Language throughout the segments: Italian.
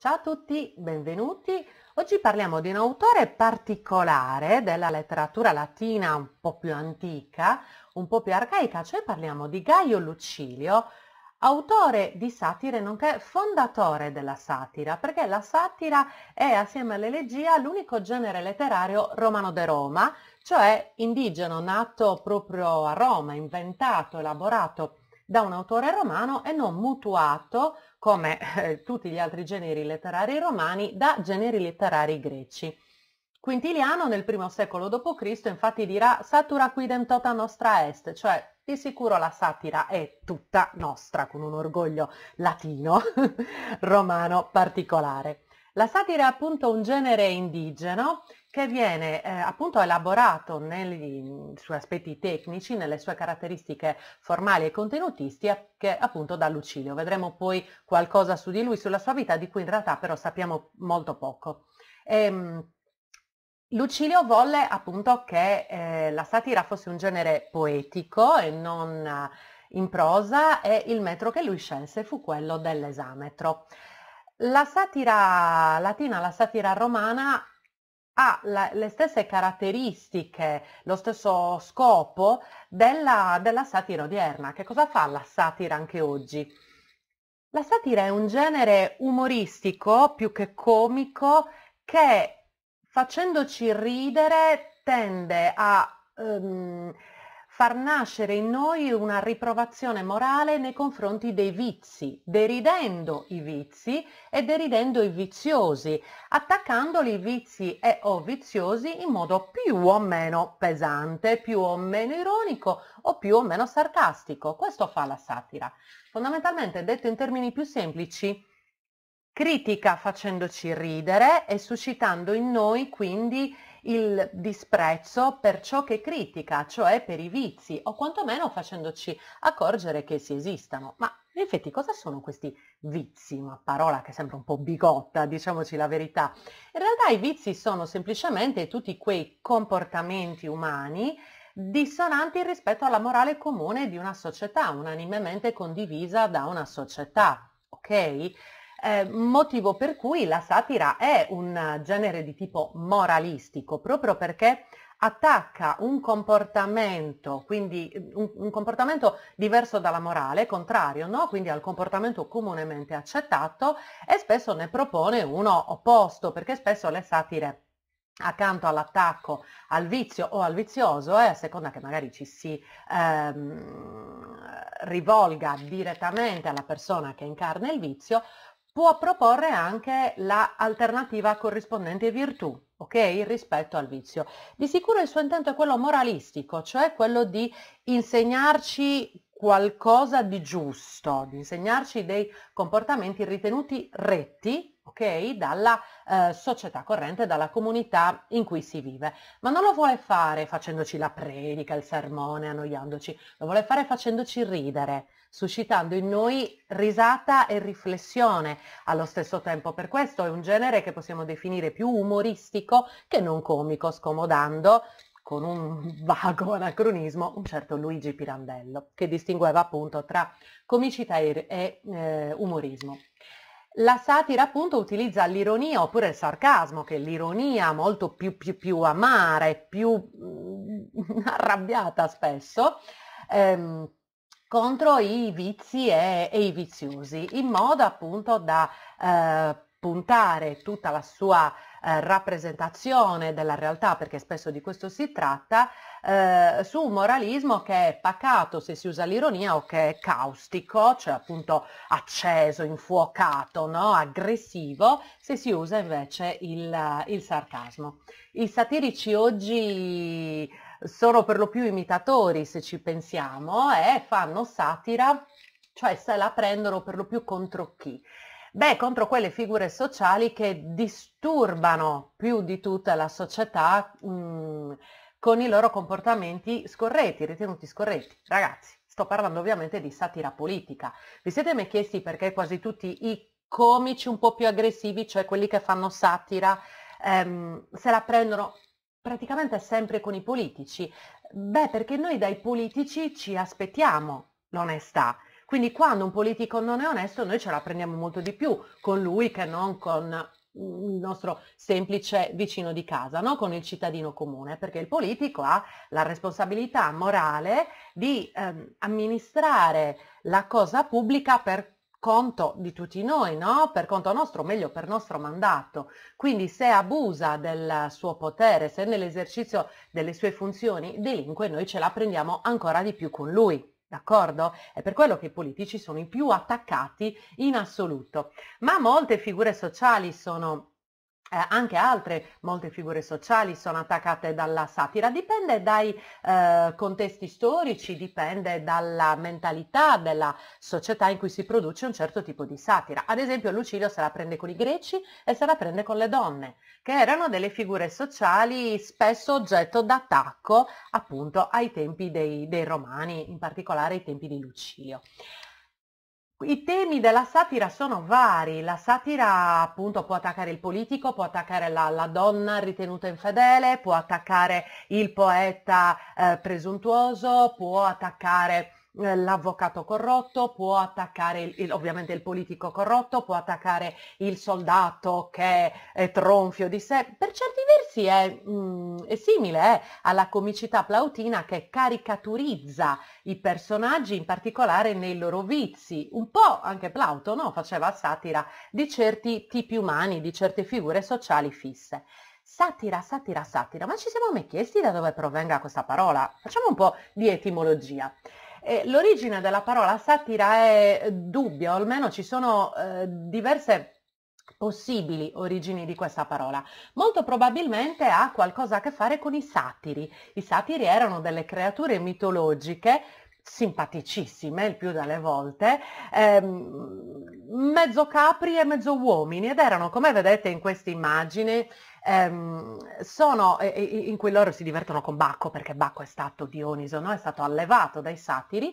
Ciao a tutti, benvenuti. Oggi parliamo di un autore particolare della letteratura latina un po' più antica, un po' più arcaica, cioè parliamo di Gaio Lucilio, autore di satire nonché fondatore della satira, perché la satira è assieme all'elegia l'unico genere letterario romano de Roma, cioè indigeno nato proprio a Roma, inventato, elaborato da un autore romano e non mutuato, come eh, tutti gli altri generi letterari romani, da generi letterari greci. Quintiliano nel primo secolo d.C. infatti dirà satura quidem tota nostra est, cioè di sicuro la satira è tutta nostra, con un orgoglio latino, romano particolare. La satira è appunto un genere indigeno che viene eh, appunto elaborato nei mm, suoi aspetti tecnici, nelle sue caratteristiche formali e contenutistiche appunto da Lucilio. Vedremo poi qualcosa su di lui, sulla sua vita, di cui in realtà però sappiamo molto poco. Ehm, Lucilio volle appunto che eh, la satira fosse un genere poetico e non eh, in prosa e il metro che lui scelse fu quello dell'esametro. La satira latina, la satira romana ha la, le stesse caratteristiche, lo stesso scopo della, della satira odierna. Che cosa fa la satira anche oggi? La satira è un genere umoristico più che comico che facendoci ridere tende a... Um, far nascere in noi una riprovazione morale nei confronti dei vizi, deridendo i vizi e deridendo i viziosi, attaccandoli i vizi e o viziosi in modo più o meno pesante, più o meno ironico o più o meno sarcastico. Questo fa la satira. Fondamentalmente, detto in termini più semplici, critica facendoci ridere e suscitando in noi quindi il disprezzo per ciò che critica, cioè per i vizi, o quantomeno facendoci accorgere che si esistano. Ma in effetti cosa sono questi vizi? Una parola che sembra un po' bigotta, diciamoci la verità. In realtà i vizi sono semplicemente tutti quei comportamenti umani dissonanti rispetto alla morale comune di una società, unanimemente condivisa da una società, ok? eh, motivo per cui la satira è un genere di tipo moralistico, proprio perché attacca un comportamento, quindi un, un comportamento diverso dalla morale, contrario no? quindi al comportamento comunemente accettato e spesso ne propone uno opposto, perché spesso le satire accanto all'attacco al vizio o al vizioso eh, a seconda che magari ci si ehm, rivolga direttamente alla persona che incarna il vizio, può proporre anche l'alternativa la corrispondente virtù, ok? Rispetto al vizio. Di sicuro il suo intento è quello moralistico, cioè quello di insegnarci qualcosa di giusto, di insegnarci dei comportamenti ritenuti retti ok? Dalla eh, società corrente, dalla comunità in cui si vive. Ma non lo vuole fare facendoci la predica, il sermone, annoiandoci, lo vuole fare facendoci ridere, suscitando in noi risata e riflessione allo stesso tempo. Per questo è un genere che possiamo definire più umoristico che non comico, scomodando con un vago anacronismo, un certo Luigi Pirandello, che distingueva appunto tra comicità e, eh, umorismo. La satira appunto utilizza l'ironia oppure il sarcasmo, che è l'ironia molto più, più, più amara e più mm, arrabbiata spesso, ehm, contro i vizi e, e, i viziosi, in modo appunto da eh, puntare tutta la sua eh, rappresentazione della realtà, perché spesso di questo si tratta, eh, su un moralismo che è pacato se si usa l'ironia o che è caustico, cioè appunto acceso, infuocato, no? aggressivo, se si usa invece il, il sarcasmo. I satirici oggi sono per lo più imitatori se ci pensiamo e eh, fanno satira, cioè se la prendono per lo più contro chi. Beh, contro quelle figure sociali che disturbano più di tutta la società mh, mm, con i loro comportamenti scorretti, ritenuti scorretti. Ragazzi, sto parlando ovviamente di satira politica. Vi siete mai chiesti perché quasi tutti i comici un po' più aggressivi, cioè quelli che fanno satira, ehm, se la prendono praticamente sempre con i politici? Beh, perché noi dai politici ci aspettiamo l'onestà quindi quando un politico non è onesto noi ce la prendiamo molto di più con lui che non con il nostro semplice vicino di casa, no? con il cittadino comune, perché il politico ha la responsabilità morale di ehm, amministrare la cosa pubblica per conto di tutti noi, no? per conto nostro, meglio per nostro mandato. Quindi se abusa del suo potere, se nell'esercizio delle sue funzioni delinque, noi ce la prendiamo ancora di più con lui. D'accordo? È per quello che i politici sono i più attaccati in assoluto. Ma molte figure sociali sono eh, anche altre molte figure sociali sono attaccate dalla satira, dipende dai eh, contesti storici, dipende dalla mentalità della società in cui si produce un certo tipo di satira. Ad esempio Lucilio se la prende con i greci e se la prende con le donne, che erano delle figure sociali spesso oggetto d'attacco appunto ai tempi dei, dei romani, in particolare ai tempi di Lucilio. I temi della satira sono vari, la satira appunto può attaccare il politico, può attaccare la, la donna ritenuta infedele, può attaccare il poeta eh, presuntuoso, può attaccare eh, l'avvocato corrotto, può attaccare il, il, ovviamente il politico corrotto, può attaccare il soldato che è tronfio di sé. Per certi versi è, mh, mm, è simile eh, alla comicità plautina che caricaturizza i personaggi, in particolare nei loro vizi. Un po' anche Plauto no? faceva satira di certi tipi umani, di certe figure sociali fisse satira, satira, satira, ma ci siamo mai chiesti da dove provenga questa parola? Facciamo un po' di etimologia. Eh, l'origine della parola satira è dubbia, o almeno ci sono eh, diverse possibili origini di questa parola. Molto probabilmente ha qualcosa a che fare con i satiri. I satiri erano delle creature mitologiche simpaticissime il più delle volte, ehm, mezzo capri e mezzo uomini ed erano, come vedete in questa immagine, ehm, sono, eh, in cui loro si divertono con Bacco, perché Bacco è stato Dioniso, no? è stato allevato dai satiri,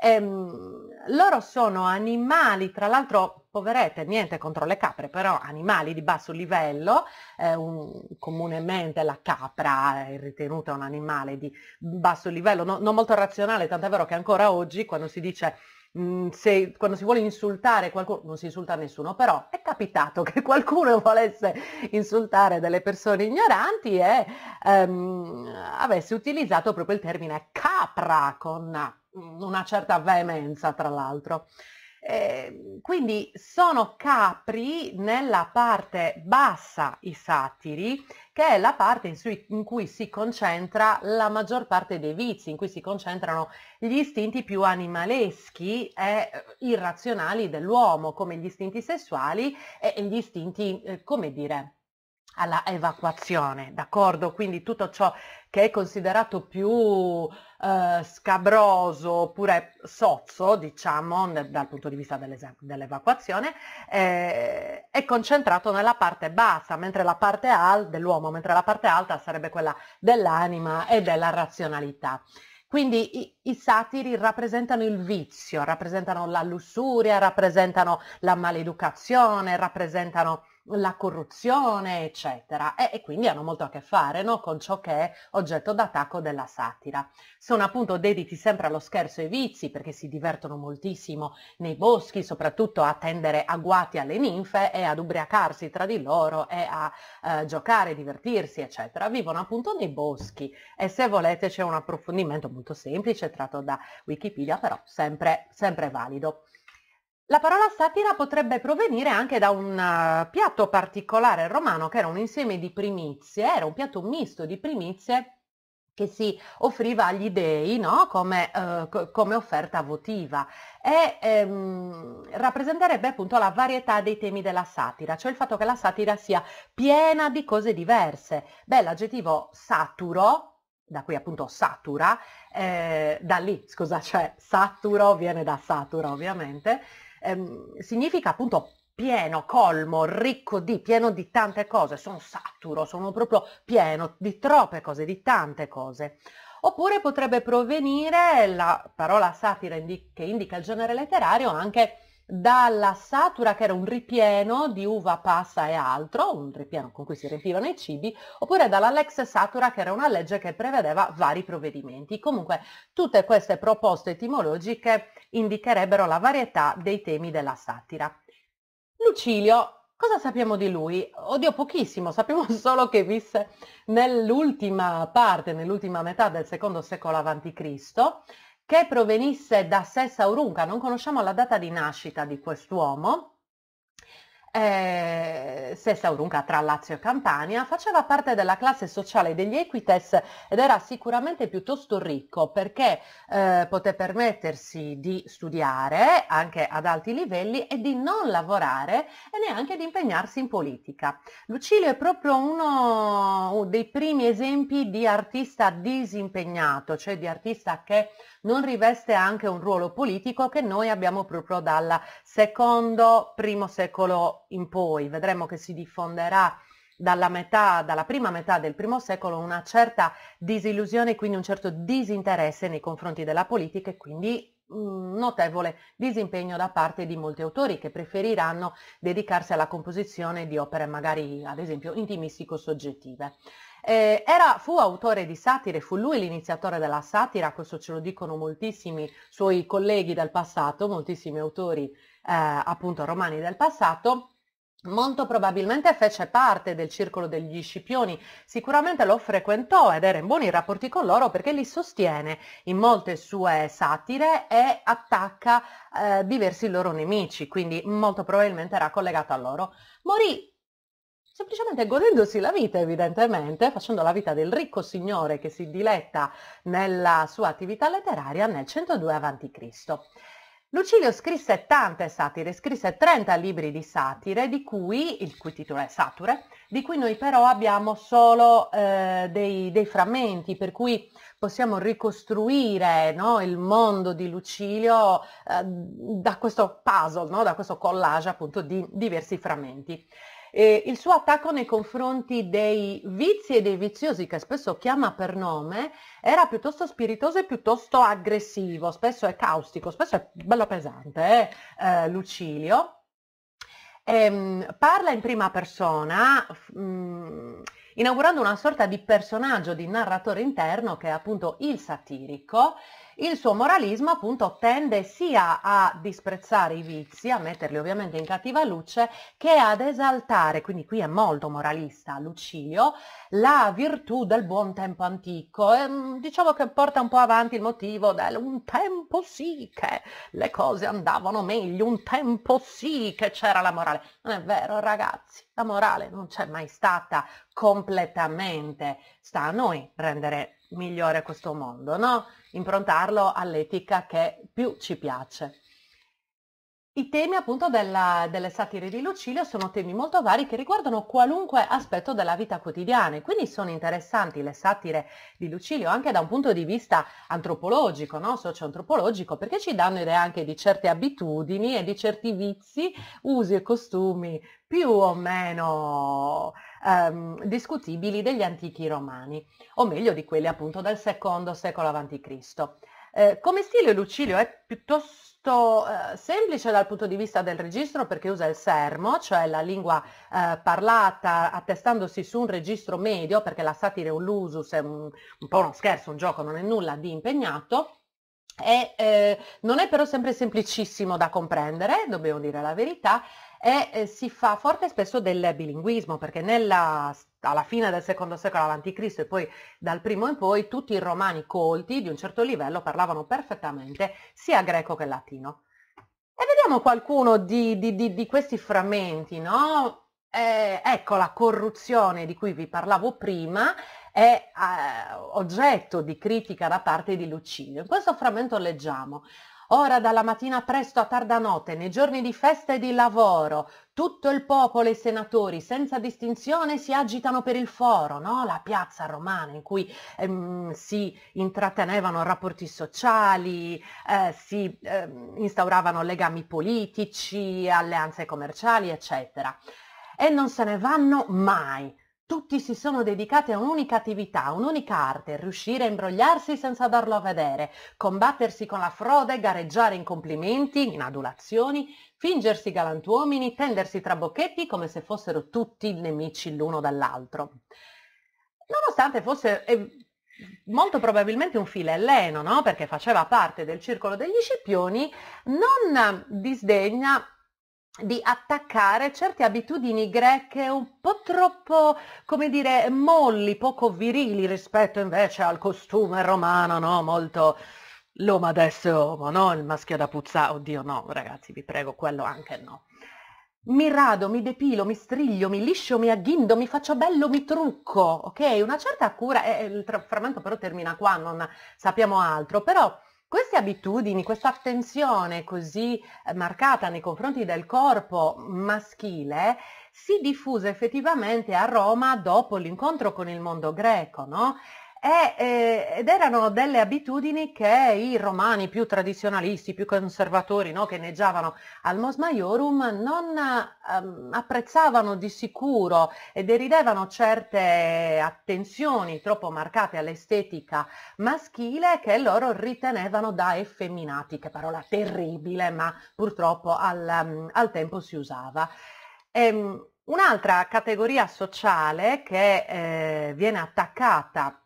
ehm, loro sono animali, tra l'altro, poverette, niente contro le capre, però animali di basso livello, eh, un, comunemente la capra è ritenuta un animale di basso livello, no, non molto razionale, tant'è vero che ancora oggi quando si dice Mm, se, quando si vuole insultare qualcuno, non si insulta nessuno, però è capitato che qualcuno volesse insultare delle persone ignoranti e ehm, avesse utilizzato proprio il termine capra con una certa veemenza, tra l'altro. Ehm, quindi sono capri nella parte bassa i satiri, che è la parte in, sui, in, cui si concentra la maggior parte dei vizi, in cui si concentrano gli istinti più animaleschi e eh, irrazionali dell'uomo, come gli istinti sessuali e gli istinti, eh, come dire, alla evacuazione, d'accordo? Quindi tutto ciò che è considerato più eh, scabroso oppure sozzo, diciamo, nel, dal punto di vista dell'evacuazione, eh, è concentrato nella parte bassa, mentre la parte alta dell'uomo, mentre la parte alta sarebbe quella dell'anima e della razionalità. Quindi i, i, satiri rappresentano il vizio, rappresentano la lussuria, rappresentano la maleducazione, rappresentano la corruzione, eccetera, e, e, quindi hanno molto a che fare no? con ciò che è oggetto d'attacco della satira. Sono appunto dediti sempre allo scherzo e ai vizi, perché si divertono moltissimo nei boschi, soprattutto a tendere agguati alle ninfe e ad ubriacarsi tra di loro e a eh, giocare, divertirsi, eccetera. Vivono appunto nei boschi e se volete c'è un approfondimento molto semplice tratto da Wikipedia, però sempre, sempre valido. La parola satira potrebbe provenire anche da un eh, piatto particolare romano che era un insieme di primizie, era un piatto misto di primizie che si offriva agli dei no? come, uh, come, offerta votiva e ehm, rappresenterebbe appunto la varietà dei temi della satira, cioè il fatto che la satira sia piena di cose diverse. Beh, l'aggettivo saturo da qui appunto satura, eh, da lì, scusa, cioè saturo viene da satura ovviamente, ehm, significa appunto pieno, colmo, ricco di, pieno di tante cose, sono saturo, sono proprio pieno di troppe cose, di tante cose. Oppure potrebbe provenire la parola satira indi- che indica il genere letterario anche dalla satura che era un ripieno di uva passa e altro, un ripieno con cui si riempivano i cibi, oppure dall'Alex satura che era una legge che prevedeva vari provvedimenti. Comunque tutte queste proposte etimologiche indicherebbero la varietà dei temi della satira. Lucilio Cosa sappiamo di lui? Oddio, pochissimo, sappiamo solo che visse nell'ultima parte, nell'ultima metà del secondo secolo a.C che provenisse da Sessa Urunca, non conosciamo la data di nascita di quest'uomo, eh, Sessa Aurunca tra Lazio e Campania, faceva parte della classe sociale degli equites ed era sicuramente piuttosto ricco perché eh, poté permettersi di studiare anche ad alti livelli e di non lavorare e neanche di impegnarsi in politica. Lucilio è proprio uno dei primi esempi di artista disimpegnato, cioè di artista che non riveste anche un ruolo politico che noi abbiamo proprio dal secondo, primo secolo in poi, vedremo che si diffonderà dalla, metà, dalla prima metà del primo secolo una certa disillusione, quindi un certo disinteresse nei confronti della politica e quindi un notevole disimpegno da parte di molti autori che preferiranno dedicarsi alla composizione di opere magari ad esempio intimistico-soggettive. Eh, era, fu autore di satire, fu lui l'iniziatore della satira, questo ce lo dicono moltissimi suoi colleghi del passato, moltissimi autori eh, appunto romani del passato, Molto probabilmente fece parte del circolo degli Scipioni, sicuramente lo frequentò ed era in buoni rapporti con loro perché li sostiene in molte sue satire e attacca eh, diversi loro nemici, quindi molto probabilmente era collegato a loro. Morì semplicemente godendosi la vita evidentemente, facendo la vita del ricco signore che si diletta nella sua attività letteraria nel 102 a.C. Lucilio scrisse tante satire, scrisse 30 libri di satire, di cui, il cui titolo è Sature, di cui noi però abbiamo solo eh, dei, dei, frammenti, per cui possiamo ricostruire no, il mondo di Lucilio eh, da questo puzzle, no, da questo collage appunto di diversi frammenti eh, il suo attacco nei confronti dei vizi e dei viziosi, che spesso chiama per nome, era piuttosto spiritoso e piuttosto aggressivo, spesso è caustico, spesso è bello pesante, eh, eh Lucilio. Ehm, parla in prima persona, mh, mm, inaugurando una sorta di personaggio, di narratore interno che è appunto il satirico il suo moralismo appunto tende sia a disprezzare i vizi, a metterli ovviamente in cattiva luce, che ad esaltare, quindi qui è molto moralista Lucio, la virtù del buon tempo antico. E, mm, diciamo che porta un po' avanti il motivo del un tempo sì che le cose andavano meglio, un tempo sì che c'era la morale. Non è vero ragazzi, la morale non c'è mai stata completamente, sta a noi rendere migliore questo mondo, no? improntarlo all'etica che più ci piace. I temi appunto della, delle satire di Lucilio sono temi molto vari che riguardano qualunque aspetto della vita quotidiana e quindi sono interessanti le satire di Lucilio anche da un punto di vista antropologico, no? socio-antropologico, perché ci danno idea anche di certe abitudini e di certi vizi, usi e costumi più o meno ehm, discutibili degli antichi romani, o meglio di quelli appunto del secondo secolo a.C. Eh, come stile Lucilio è piuttosto eh, semplice dal punto di vista del registro perché usa il sermo, cioè la lingua eh, parlata attestandosi su un registro medio, perché la satira è un lusus, è un, un po' uno scherzo, un gioco, non è nulla di impegnato, e, eh, non è però sempre semplicissimo da comprendere, dobbiamo dire la verità, e eh, si fa forte spesso del bilinguismo perché nella, alla fine del secondo secolo a.C. e poi dal primo in poi tutti i romani colti di un certo livello parlavano perfettamente sia greco che latino. E vediamo qualcuno di, di, di, di questi frammenti, no? Eh, ecco la corruzione di cui vi parlavo prima è eh, oggetto di critica da parte di Lucilio. In questo frammento leggiamo Ora dalla mattina presto a tarda notte, nei giorni di festa e di lavoro, tutto il popolo e i senatori, senza distinzione, si agitano per il foro, no? la piazza romana in cui ehm, si intrattenevano rapporti sociali, eh, si eh, instauravano legami politici, alleanze commerciali, eccetera. E non se ne vanno mai, tutti si sono dedicati a un'unica attività, a un'unica arte, riuscire a imbrogliarsi senza darlo a vedere, combattersi con la frode, gareggiare in complimenti, in adulazioni, fingersi galantuomini, tendersi tra bocchetti come se fossero tutti nemici l'uno dall'altro. Nonostante fosse eh, molto probabilmente un filelleno, no? perché faceva parte del circolo degli scipioni, non disdegna di attaccare certe abitudini greche un po' troppo, come dire, molli, poco virili rispetto invece al costume romano, no? Molto l'uomo adesso uomo, no? Il maschio da puzza, oddio no, ragazzi, vi prego, quello anche no. Mi rado, mi depilo, mi striglio, mi liscio, mi agghindo, mi faccio bello, mi trucco, ok? Una certa cura, eh, il frammento però termina qua, non sappiamo altro, però queste abitudini, questa attenzione così eh, marcata nei confronti del corpo maschile si diffuse effettivamente a Roma dopo l'incontro con il mondo greco, no? E, eh, ed erano delle abitudini che i romani più tradizionalisti, più conservatori, no, che neggiavano al Mos Maiorum, non ehm, apprezzavano di sicuro e deridevano certe attenzioni troppo marcate all'estetica maschile che loro ritenevano da effeminati, che parola terribile, ma purtroppo al, ehm, al tempo si usava. Ehm, un'altra categoria sociale che eh, viene attaccata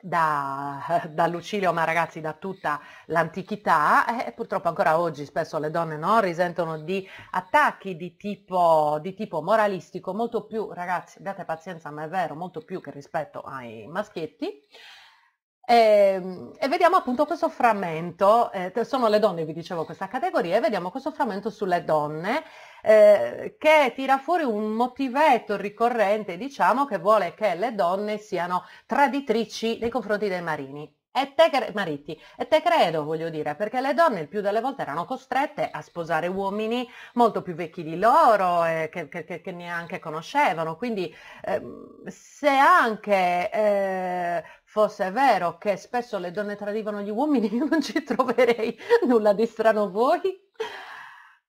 da, da Lucilio, ma ragazzi da tutta l'antichità, e eh, purtroppo ancora oggi spesso le donne no, risentono di attacchi di tipo, di tipo moralistico, molto più, ragazzi, date pazienza, ma è vero, molto più che rispetto ai maschietti. E, ehm, e, vediamo appunto questo frammento, eh, sono le donne, vi dicevo questa categoria, e vediamo questo frammento sulle donne eh, che tira fuori un motivetto ricorrente, diciamo, che vuole che le donne siano traditrici nei confronti dei marini. E te, cre- mariti, e te credo, voglio dire, perché le donne il più delle volte erano costrette a sposare uomini molto più vecchi di loro, eh, che, che, che, neanche conoscevano. Quindi eh, se anche eh, fosse vero che spesso le donne tradivano gli uomini, io non ci troverei nulla di strano voi.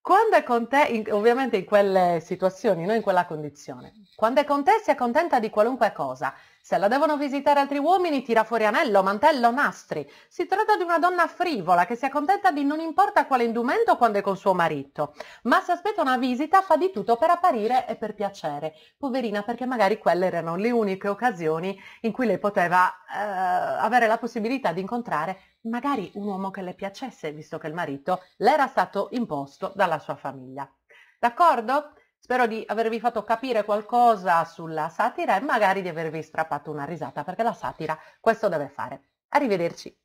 Quando è con te, in, ovviamente in quelle situazioni, non in quella condizione, quando è con te si accontenta di qualunque cosa, se la devono visitare altri uomini tira fuori anello, mantello, nastri. Si tratta di una donna frivola che si accontenta di non importa quale indumento quando è con suo marito, ma se aspetta una visita fa di tutto per apparire e per piacere. Poverina perché magari quelle erano le uniche occasioni in cui lei poteva eh, avere la possibilità di incontrare magari un uomo che le piacesse, visto che il marito le era stato imposto dalla sua famiglia. D'accordo? Spero di avervi fatto capire qualcosa sulla satira e magari di avervi strappato una risata, perché la satira questo deve fare. Arrivederci.